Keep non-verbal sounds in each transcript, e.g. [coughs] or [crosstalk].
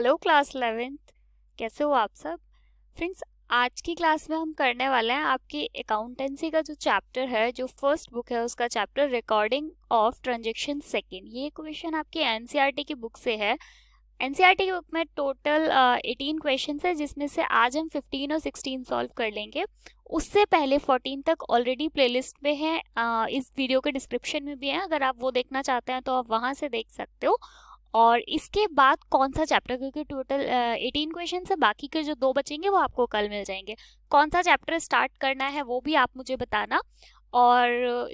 Hello class eleventh कैसे हो आप सब फ्रेंड्स आज की क्लास में हम करने वाले हैं आपकी अकाउंटेंसी का जो चैप्टर है जो फर्स्ट बुक है उसका chapter recording of transaction second ये क्वेश्चन आपकी एनसीईआरटी e की बुक से है एनसीईआरटी e की बुक में टोटल एटीन क्वेश्चन है जिसमें से आज हम फिफ्टीन और सिक्सटीन सॉल्व कर लेंगे उससे पहले फोर्टीन तक ऑलरेडी प्ले लिस्ट में है uh, इस वीडियो के डिस्क्रिप्शन में भी है अगर आप वो देखना चाहते हैं तो आप वहाँ से देख सकते हो और इसके बाद कौन सा चैप्टर क्योंकि टोटल एटीन क्वेश्चन है बाकी के जो दो बचेंगे वो आपको कल मिल जाएंगे कौन सा चैप्टर स्टार्ट करना है वो भी आप मुझे बताना और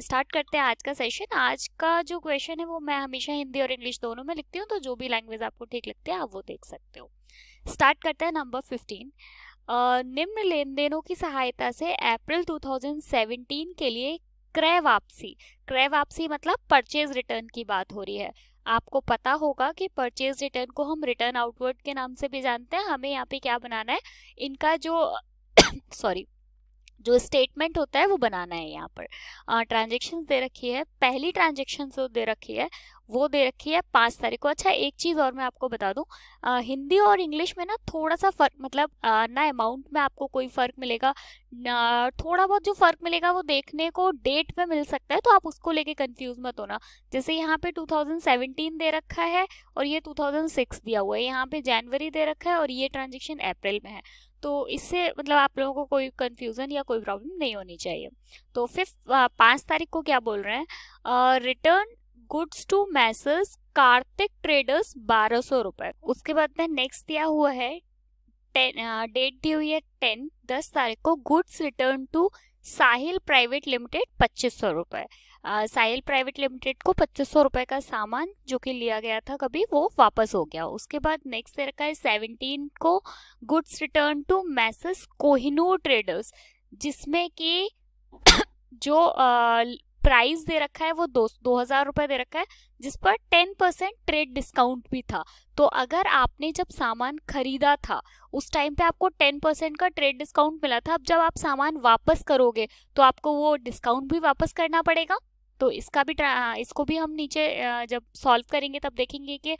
स्टार्ट करते हैं आज का सेशन आज का जो क्वेश्चन है वो मैं हमेशा हिंदी और इंग्लिश दोनों में लिखती हूँ तो जो भी लैंग्वेज आपको ठीक लगती है आप वो देख सकते हो स्टार्ट करते हैं नंबर फिफ्टीन निम्न लेन देनों की सहायता से अप्रैल 2017 के लिए क्रय वापसी क्रय वापसी मतलब परचेज रिटर्न की बात हो रही है आपको पता होगा कि परचेज रिटर्न को हम रिटर्न आउटवर्ड के नाम से भी जानते हैं हमें यहाँ पे क्या बनाना है इनका जो सॉरी [coughs] जो स्टेटमेंट होता है वो बनाना है यहाँ पर ट्रांजेक्शन दे रखी है पहली ट्रांजेक्शन जो दे रखी है वो दे रखी है पाँच तारीख को अच्छा एक चीज़ और मैं आपको बता दूँ हिंदी और इंग्लिश में ना थोड़ा सा फ़र्क मतलब आ, ना अमाउंट में आपको कोई फ़र्क मिलेगा ना थोड़ा बहुत जो फ़र्क मिलेगा वो देखने को डेट में मिल सकता है तो आप उसको लेके कंफ्यूज मत होना जैसे यहाँ पे 2017 दे रखा है और ये 2006 दिया हुआ है यहाँ पे जनवरी दे रखा है और ये ट्रांजेक्शन अप्रैल में है तो इससे मतलब आप लोगों को कोई कन्फ्यूज़न या कोई प्रॉब्लम नहीं होनी चाहिए तो फिफ्थ पाँच तारीख को क्या बोल रहे हैं return goods to messrs Kartik traders बारह सौ रुपए उसके बाद में नेक्स्ट दिया हुआ है डेट दी हुई है टेन दस तारीख को goods return to Sahil private limited पच्चीस सौ रुपए साहिल प्राइवेट लिमिटेड को पच्चीस सौ रुपए का सामान जो कि लिया गया था कभी वो वापस हो गया उसके बाद नेक्स्ट रखा है सेवनटीन को goods return to messrs Kohinoor traders जिसमें कि [coughs] जो प्राइस दे रखा है वो दो दो हज़ार रुपये दे रखा है जिस पर टेन परसेंट ट्रेड डिस्काउंट भी था तो अगर आपने जब सामान खरीदा था उस टाइम पे आपको टेन परसेंट का ट्रेड डिस्काउंट मिला था अब जब आप सामान वापस करोगे तो आपको वो डिस्काउंट भी वापस करना पड़ेगा तो इसका भी इसको भी हम नीचे जब सॉल्व करेंगे तब देखेंगे कि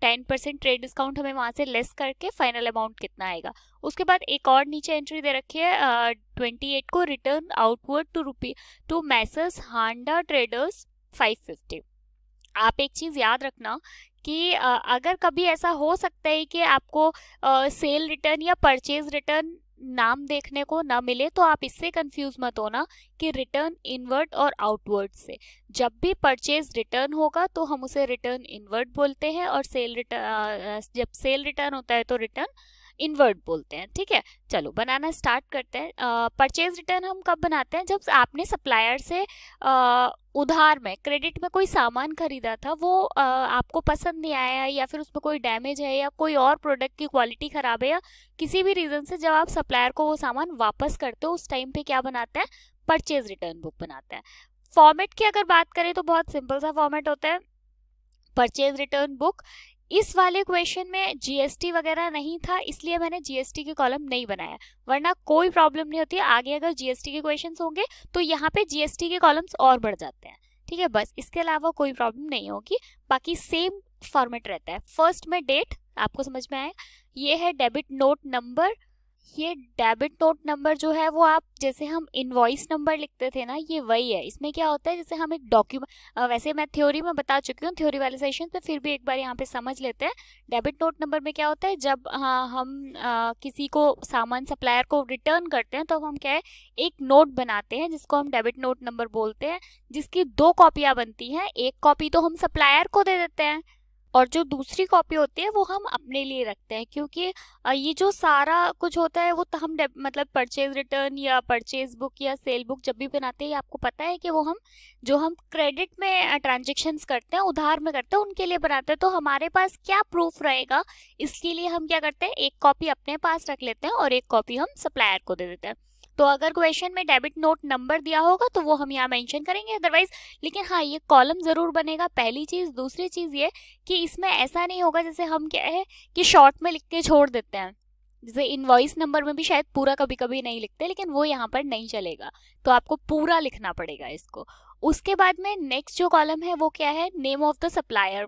टेन परसेंट ट्रेड डिस्काउंट हमें वहाँ से लेस करके फाइनल अमाउंट कितना आएगा उसके बाद एक और नीचे एंट्री दे रखी है ट्वेंटी एट को return outward to rupee to messrs Handa traders five fifty आप एक चीज़ याद रखना कि अगर कभी ऐसा हो सकता है कि आपको सेल रिटर्न या परचेज रिटर्न नाम देखने को ना मिले तो आप इससे कंफ्यूज मत होना कि रिटर्न इनवर्ट और आउटवर्ड से जब भी परचेज रिटर्न होगा तो हम उसे रिटर्न इनवर्ट बोलते हैं और सेल रिटर्न जब सेल रिटर्न होता है तो रिटर्न इनवर्ट बोलते हैं ठीक है चलो बनाना स्टार्ट करते हैं परचेज रिटर्न हम कब बनाते हैं जब आपने सप्लायर से आ, उधार में क्रेडिट में कोई सामान खरीदा था वो आ, आपको पसंद नहीं आया या फिर उसमें कोई डैमेज है या कोई और प्रोडक्ट की क्वालिटी ख़राब है या किसी भी रीज़न से जब आप सप्लायर को वो सामान वापस करते हो उस टाइम पे क्या बनाते हैं परचेज रिटर्न बुक बनाते हैं फॉर्मेट की अगर बात करें तो बहुत सिंपल सा फॉर्मेट होता है परचेज रिटर्न बुक इस वाले क्वेश्चन में जीएसटी वगैरह नहीं था इसलिए मैंने जीएसटी के कॉलम नहीं बनाया वरना कोई प्रॉब्लम नहीं होती आगे अगर जीएसटी के क्वेश्चन होंगे तो यहाँ पे जीएसटी के कॉलम्स और बढ़ जाते हैं ठीक है बस इसके अलावा कोई प्रॉब्लम नहीं होगी बाकी सेम फॉर्मेट रहता है फर्स्ट में डेट आपको समझ में आया ये है डेबिट नोट नंबर ये डेबिट नोट नंबर जो है वो आप जैसे हम इनवॉइस नंबर लिखते थे ना ये वही है इसमें क्या होता है जैसे हम एक डॉक्यूमेंट वैसे मैं थ्योरी में बता चुकी हूँ थ्योरी वाले सेशन पे फिर भी एक बार यहाँ पे समझ लेते हैं डेबिट नोट नंबर में क्या होता है जब हाँ, हम आ, किसी को सामान सप्लायर को रिटर्न करते हैं तो हम क्या है एक नोट बनाते हैं जिसको हम डेबिट नोट नंबर बोलते हैं जिसकी दो कॉपियाँ बनती हैं एक कॉपी तो हम सप्लायर को दे देते हैं और जो दूसरी कॉपी होती है वो हम अपने लिए रखते हैं क्योंकि ये जो सारा कुछ होता है वो तो हम मतलब परचेज रिटर्न या परचेज बुक या सेल बुक जब भी बनाते हैं आपको पता है कि वो हम जो हम क्रेडिट में ट्रांजेक्शन्स करते हैं उधार में करते हैं उनके लिए बनाते हैं तो हमारे पास क्या प्रूफ रहेगा इसके लिए हम क्या करते हैं एक कॉपी अपने पास रख लेते हैं और एक कॉपी हम सप्लायर को दे देते हैं तो अगर क्वेश्चन में डेबिट नोट नंबर दिया होगा तो वो हम यहाँ मेंशन करेंगे अदरवाइज लेकिन हाँ ये कॉलम ज़रूर बनेगा पहली चीज़ दूसरी चीज़ ये कि इसमें ऐसा नहीं होगा जैसे हम क्या है कि शॉर्ट में लिख के छोड़ देते हैं जैसे इनवॉइस नंबर में भी शायद पूरा कभी कभी नहीं लिखते लेकिन वो यहाँ पर नहीं चलेगा तो आपको पूरा लिखना पड़ेगा इसको उसके बाद में नेक्स्ट जो कॉलम है वो क्या है name of the supplier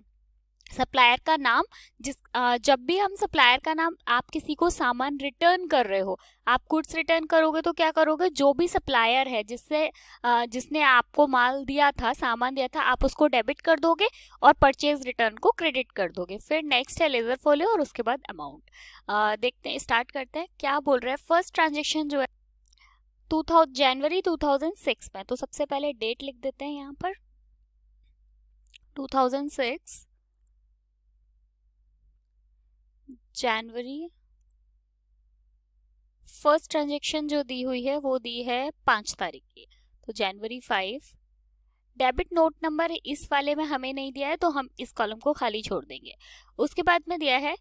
supplier का नाम जिस जब भी हम सप्लायर का नाम आप किसी को सामान रिटर्न कर रहे हो आप गुड्स रिटर्न करोगे तो क्या करोगे जो भी सप्लायर है जिससे जिसने आपको माल दिया था सामान दिया था आप उसको डेबिट कर दोगे और परचेज रिटर्न को क्रेडिट कर दोगे फिर नेक्स्ट है लेजर फोलियो और उसके बाद अमाउंट देखते हैं स्टार्ट करते हैं क्या बोल रहे हैं फर्स्ट ट्रांजेक्शन जो है टू जनवरी टू में तो सबसे पहले डेट लिख देते हैं यहाँ पर टू जनवरी फर्स्ट ट्रांजेक्शन जो दी हुई है वो दी है पाँच तारीख की तो जनवरी फाइव डेबिट नोट नंबर इस वाले में हमें नहीं दिया है तो हम इस कॉलम को खाली छोड़ देंगे उसके बाद में दिया है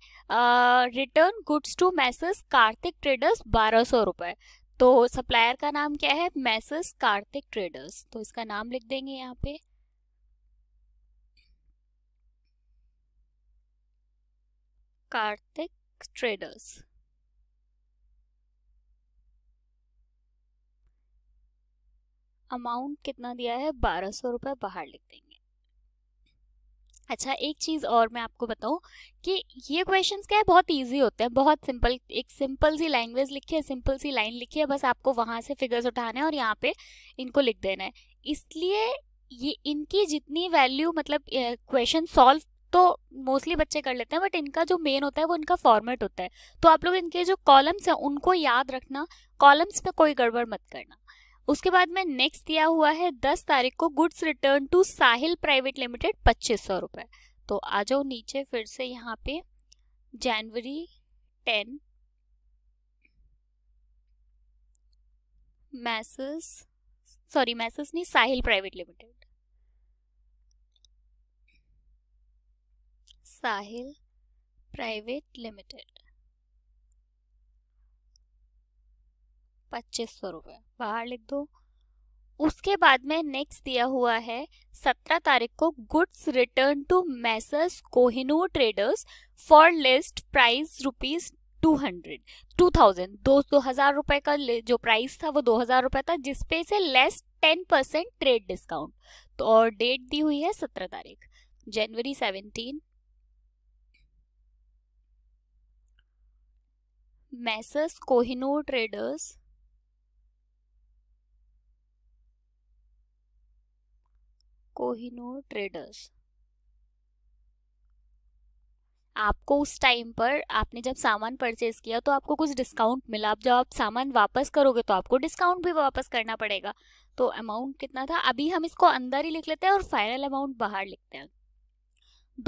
return goods to message Kartik traders बारह सौ रुपये तो सप्लायर का नाम क्या है मैसेज कार्तिक ट्रेडर्स तो इसका नाम लिख देंगे यहाँ पे कार्तिक ट्रेडर्स अमाउंट कितना दिया है बारह सौ रुपये बाहर लिख देंगे अच्छा एक चीज़ और मैं आपको बताऊं कि ये क्वेश्चंस क्या है बहुत इजी होते हैं बहुत सिंपल एक सिंपल सी लैंग्वेज लिखी है सिंपल सी लाइन लिखी है बस आपको वहाँ से फिगर्स उठाने हैं और यहाँ पे इनको लिख देना है इसलिए ये इनकी जितनी वैल्यू मतलब क्वेश्चन सॉल्व तो मोस्टली बच्चे कर लेते हैं बट इनका जो मेन होता है वो इनका फॉर्मेट होता है तो आप लोग इनके जो कॉलम्स हैं उनको याद रखना कॉलम्स पे कोई गड़बड़ मत करना उसके बाद में नेक्स्ट दिया हुआ है दस तारीख को goods return to Sahil private limited पच्चीस सौ तो आ जाओ नीचे फिर से यहाँ पे जनवरी टेन मैसेस सॉरी मैसेस नहीं Sahil private limited Sahil private limited पच्चीस सौ रुपये बाहर लिख दो उसके बाद में नेक्स्ट दिया हुआ है सत्रह तारीख को goods return to Messrs Kohinoor traders for list price rupees two hundred two thousand दो दो हजार रुपए का जो प्राइस था वो दो हजार रुपए था जिसपे से less ten percent trade discount तो और डेट दी हुई है सत्रह तारीख January seventeen Messrs Kohinoor traders Kohinoor traders आपको उस टाइम पर आपने जब सामान परचेज किया तो आपको कुछ डिस्काउंट मिला आप जब आप सामान वापस करोगे तो आपको डिस्काउंट भी वापस करना पड़ेगा तो अमाउंट कितना था अभी हम इसको अंदर ही लिख लेते हैं और फाइनल अमाउंट बाहर लिखते हैं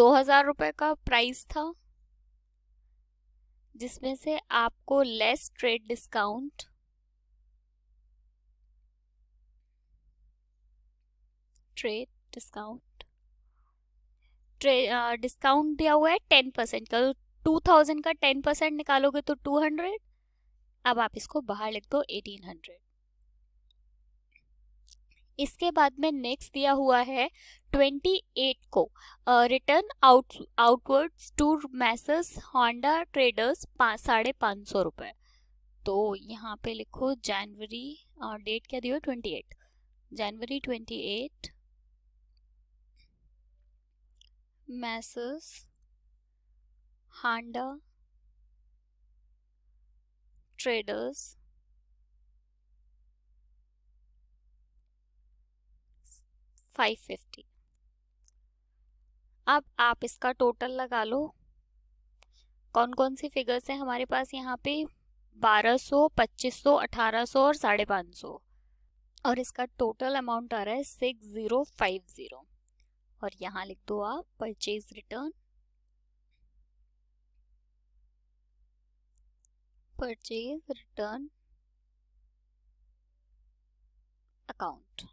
दो हज़ार रुपये का प्राइस था जिसमें से आपको less trade discount trade discount trade discount दिया हुआ है टेन परसेंट का टू तो थाउजेंड का टेन परसेंट निकालोगे तो टू हंड्रेड अब आप इसको बाहर लिख दो एटीन हंड्रेड इसके बाद में नेक्स्ट दिया हुआ है 28 को return out outwards to Messrs Honda traders साढ़े पाँच सौ रुपये तो यहाँ पे लिखो जनवरी डेट क्या ट्वेंटी 28 जनवरी 28 मैसेस हांडा ट्रेडर्स 550 अब आप इसका टोटल लगा लो कौन कौन सी फिगर्स हैं हमारे पास यहाँ पे 1200, 2500, 1800 और साढ़े पाँच सौ और इसका टोटल अमाउंट आ रहा है सिक्स ज़ीरो फाइव ज़ीरो और यहाँ लिख दो आप purchase return purchase return account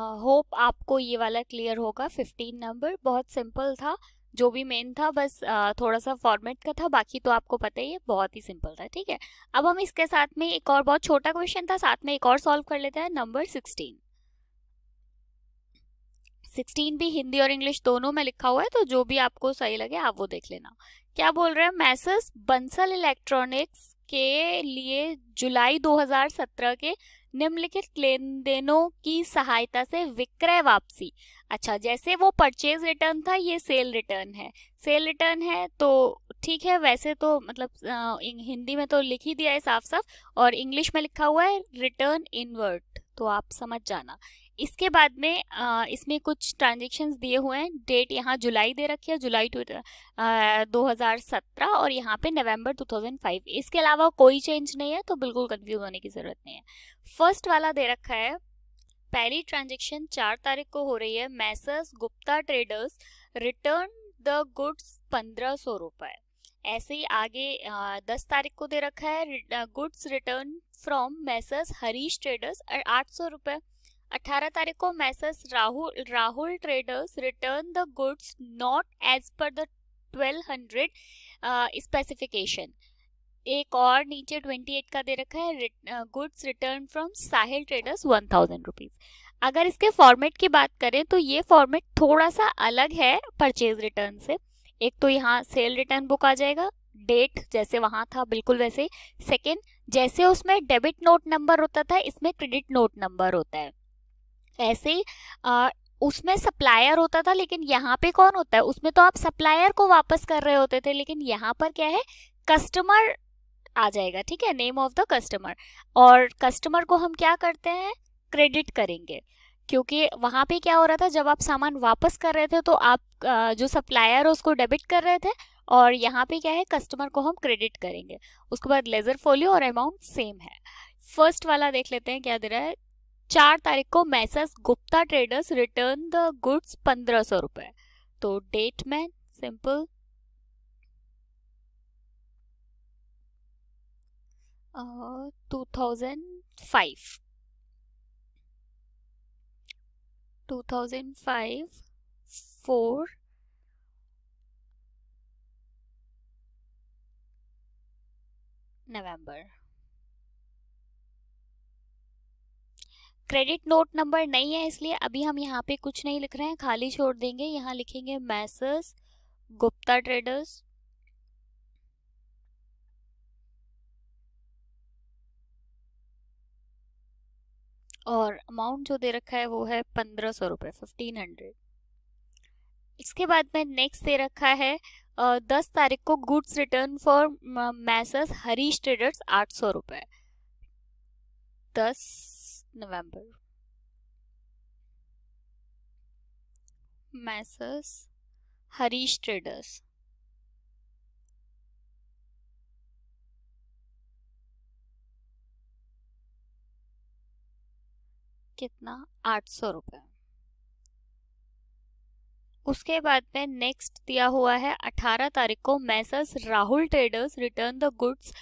hope आपको ये वाला क्लियर होगा फिफ्टीन नंबर बहुत सिंपल था जो भी मेन था बस थोड़ा सा फॉर्मेट का था बाकी तो आपको पता ही है बहुत ही सिंपल था ठीक है अब हम इसके साथ में एक और बहुत छोटा क्वेश्चन था साथ में एक और सॉल्व कर लेते हैं नंबर सिक्सटीन सिक्सटीन भी हिंदी और इंग्लिश दोनों में लिखा हुआ है तो जो भी आपको सही लगे आप वो देख लेना क्या बोल रहे हैं मैसेस बंसल इलेक्ट्रॉनिक्स के लिए जुलाई 2017 के निम्नलिखित लेन देनों की सहायता से विक्रय वापसी अच्छा जैसे वो परचेज रिटर्न था ये सेल रिटर्न है सेल रिटर्न है तो ठीक है वैसे तो मतलब हिंदी में तो लिख ही दिया है साफ साफ और इंग्लिश में लिखा हुआ है रिटर्न इनवर्ट तो आप समझ जाना इसके बाद में इसमें कुछ ट्रांजेक्शन्स दिए हुए हैं डेट यहाँ जुलाई दे रखी है जुलाई टू दो हज़ार सत्रह और यहाँ पे नवंबर 2005 इसके अलावा कोई चेंज नहीं है तो बिल्कुल कंफ्यूज होने की ज़रूरत नहीं है फर्स्ट वाला दे रखा है पहली ट्रांजेक्शन चार तारीख को हो रही है Messrs Gupta traders return the goods पंद्रह सौ ऐसे ही आगे दस तारीख को दे रखा है goods return from Messrs Harish traders आठ सौ रुपये 18 तारीख को Messrs Rahul Rahul traders return the goods not as per the 1200 specification एक और नीचे 28 का दे रखा है goods return from Sahil traders 1000 thousand rupees अगर इसके फॉर्मेट की बात करें तो ये फॉर्मेट थोड़ा सा अलग है परचेज रिटर्न से एक तो यहाँ सेल रिटर्न बुक आ जाएगा डेट जैसे वहाँ था बिल्कुल वैसे सेकेंड जैसे उसमें डेबिट नोट नंबर होता था इसमें क्रेडिट नोट नंबर होता है ऐसे आ, उसमें सप्लायर होता था लेकिन यहाँ पे कौन होता है उसमें तो आप सप्लायर को वापस कर रहे होते थे लेकिन यहाँ पर क्या है कस्टमर आ जाएगा ठीक है नेम ऑफ द कस्टमर और कस्टमर को हम क्या करते हैं क्रेडिट करेंगे क्योंकि वहाँ पे क्या हो रहा था जब आप सामान वापस कर रहे थे तो आप जो सप्लायर है उसको डेबिट कर रहे थे और यहाँ पे क्या है कस्टमर को हम क्रेडिट करेंगे उसके बाद लेजर फोलियो और अमाउंट सेम है फर्स्ट वाला देख लेते हैं क्या दे रहा है चार तारीख को Messrs Gupta traders return the goods पंद्रह सौ रुपए तो डेट में simple two thousand five two thousand five four November credit note number नहीं है इसलिए अभी हम यहाँ पे कुछ नहीं लिख रहे हैं खाली छोड़ देंगे यहाँ लिखेंगे मैसर्स गुप्ता ट्रेडर्स और अमाउंट जो दे रखा है वो है पंद्रह सौ रुपये फिफ्टीन हंड्रेड इसके बाद में नेक्स्ट दे रखा है दस तारीख को goods return for Messrs Harish traders आठ सौ रुपये दस November. Messrs. Harish Traders. कितना आठ सौ रुपये उसके बाद में नेक्स्ट दिया हुआ है अठारह तारीख को Messrs Rahul traders return the goods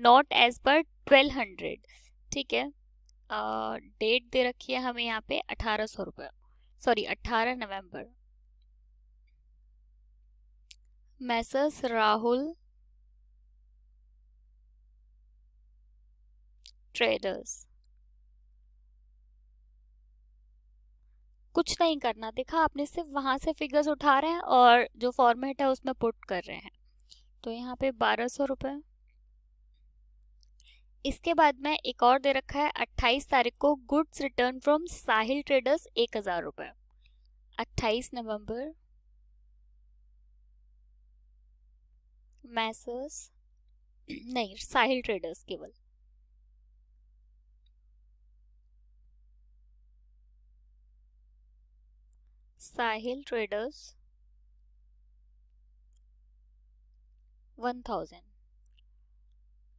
not as per twelve hundred ठीक है डेट दे रखी है हमें यहाँ पे अठारह सौ रुपये सॉरी अट्ठारह नवंबर मैसर्स राहुल ट्रेडर्स कुछ नहीं करना देखा आपने सिर्फ वहाँ से फिगर्स उठा रहे हैं और जो फॉर्मेट है उसमें पुट कर रहे हैं तो यहाँ पे बारह सौ रुपये इसके बाद में एक और दे रखा है अट्ठाईस तारीख को goods return from Sahil traders एक हजार रुपये अट्ठाईस नवंबर मैसर्स नहीं साहिल ट्रेडर्स केवल साहिल ट्रेडर्स वन थाउजेंड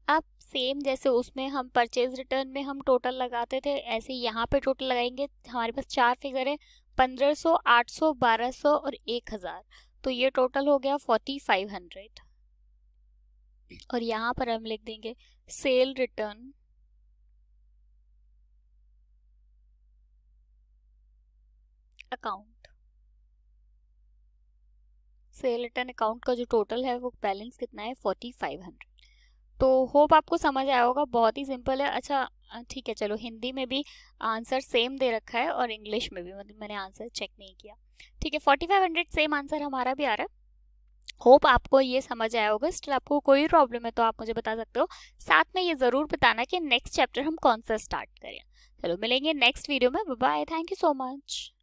अब सेम जैसे उसमें हम परचेज रिटर्न में हम टोटल लगाते थे ऐसे यहाँ पे टोटल लगाएंगे हमारे पास चार फिगर है पंद्रह सौ आठ सौ बारह सौ और एक हज़ार तो ये टोटल हो गया फोर्टी फाइव हंड्रेड और यहाँ पर हम लिख देंगे sale return account sale return account का जो टोटल है वो बैलेंस कितना है फोर्टी फाइव हंड्रेड तो होप आपको समझ आया होगा बहुत ही सिंपल है अच्छा ठीक है चलो हिंदी में भी आंसर सेम दे रखा है और इंग्लिश में भी मतलब मैंने आंसर चेक नहीं किया ठीक है forty five hundred same answer हमारा भी आ रहा है होप आपको ये समझ आया होगा स्टिल आपको कोई प्रॉब्लम है तो आप मुझे बता सकते हो साथ में ये ज़रूर बताना कि नेक्स्ट चैप्टर हम कौन सा स्टार्ट करें चलो मिलेंगे नेक्स्ट वीडियो में bye thank you so much